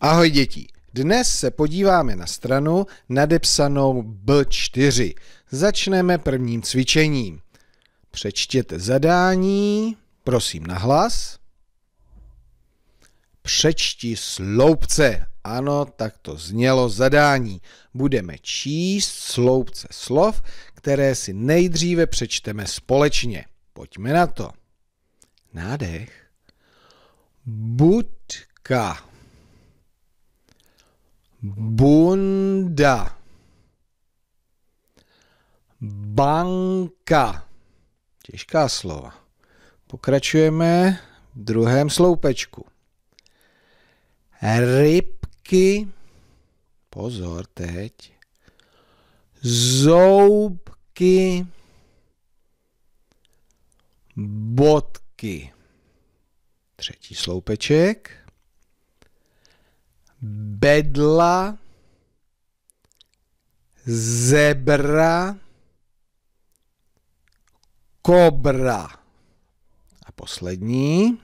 Ahoj děti, dnes se podíváme na stranu nadepsanou B4. Začneme prvním cvičením. Přečtěte zadání, prosím na hlas. Přečti sloupce. Ano, tak to znělo zadání. Budeme číst sloupce slov, které si nejdříve přečteme společně. Pojďme na to. Nádech. Budka bunda, banka. Těžká slova. Pokračujeme v druhém sloupečku. Rybky, pozor teď, zoubky, bodky. Třetí sloupeček bedla, zebra, kobra. A poslední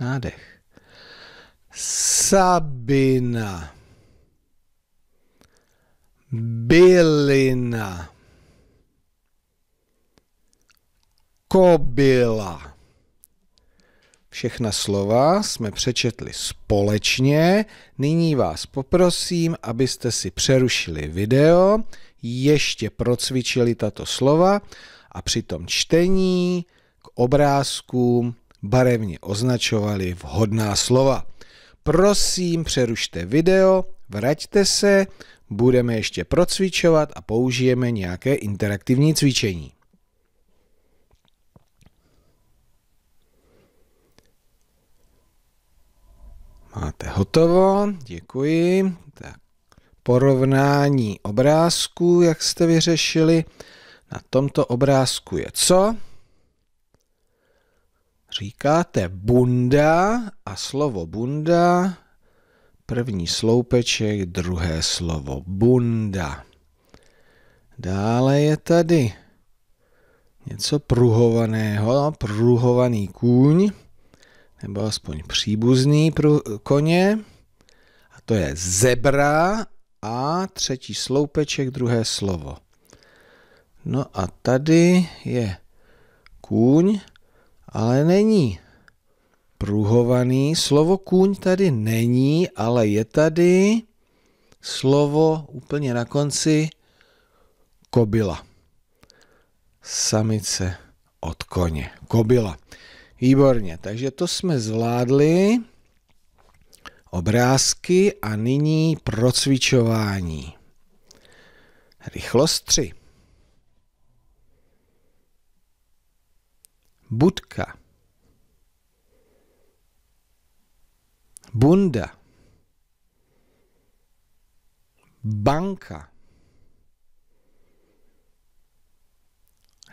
nádech. Sabina, bylina, kobila. Všechna slova jsme přečetli společně. Nyní vás poprosím, abyste si přerušili video, ještě procvičili tato slova a při tom čtení k obrázkům barevně označovali vhodná slova. Prosím, přerušte video, vraťte se, budeme ještě procvičovat a použijeme nějaké interaktivní cvičení. Máte hotovo, děkuji. Tak, porovnání obrázků, jak jste vyřešili. Na tomto obrázku je co? Říkáte bunda a slovo bunda, první sloupeček, druhé slovo bunda. Dále je tady něco pruhovaného, pruhovaný kůň nebo aspoň příbuzný pro koně. A to je zebra a třetí sloupeček, druhé slovo. No a tady je kůň, ale není pruhovaný. Slovo kůň tady není, ale je tady slovo úplně na konci kobila. Samice od koně. Kobila. Výborně, takže to jsme zvládli. Obrázky a nyní procvičování. Rychlost 3. Budka. Bunda. Banka.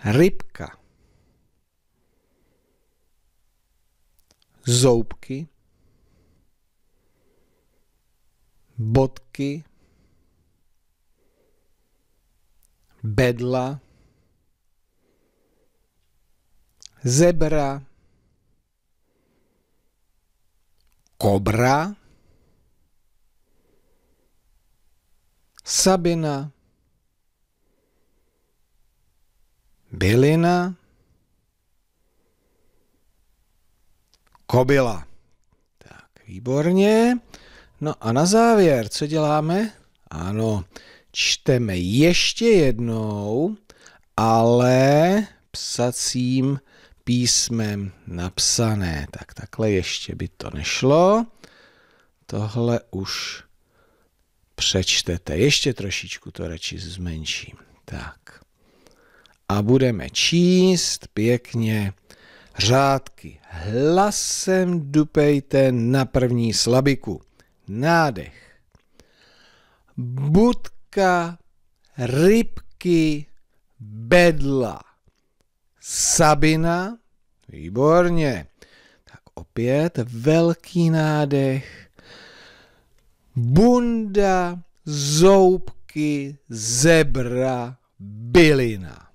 Rybka. zoubky, bodky, bedla, zebra, kobra, sabina, bylina, Kobila. Tak, výborně. No a na závěr, co děláme? Ano, čteme ještě jednou, ale psacím písmem napsané. Tak takhle ještě by to nešlo. Tohle už přečtete. Ještě trošičku to radši zmenším. Tak. A budeme číst pěkně Řádky hlasem dupejte na první slabiku. Nádech. Budka, rybky, bedla. Sabina. Výborně. Tak opět velký nádech. Bunda, zoubky, zebra, bylina.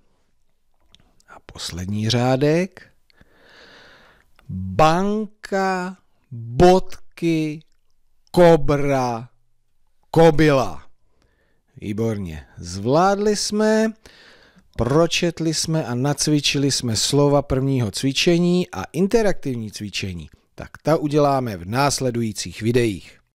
A poslední řádek banka, bodky, kobra, kobila. Výborně. Zvládli jsme, pročetli jsme a nacvičili jsme slova prvního cvičení a interaktivní cvičení. Tak ta uděláme v následujících videích.